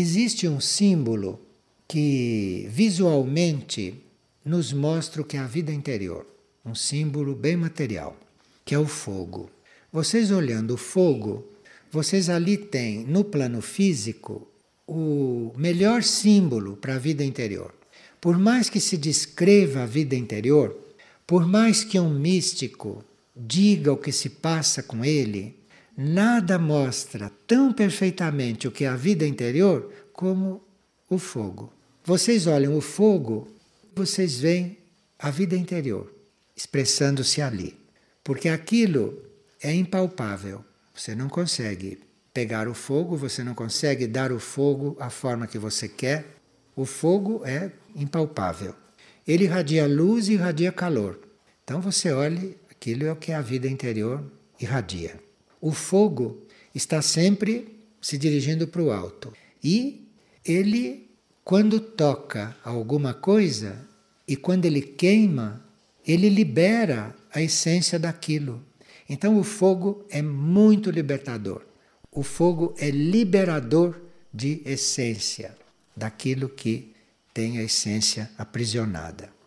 existe um símbolo que visualmente nos mostra o que é a vida interior, um símbolo bem material, que é o fogo. Vocês olhando o fogo, vocês ali têm no plano físico o melhor símbolo para a vida interior. Por mais que se descreva a vida interior, por mais que um místico diga o que se passa com ele, Nada mostra tão perfeitamente o que é a vida interior como o fogo. Vocês olham o fogo, vocês veem a vida interior expressando-se ali. Porque aquilo é impalpável. Você não consegue pegar o fogo, você não consegue dar o fogo à forma que você quer. O fogo é impalpável. Ele irradia luz e irradia calor. Então você olhe, aquilo é o que a vida interior irradia. O fogo está sempre se dirigindo para o alto. E ele, quando toca alguma coisa e quando ele queima, ele libera a essência daquilo. Então, o fogo é muito libertador. O fogo é liberador de essência, daquilo que tem a essência aprisionada.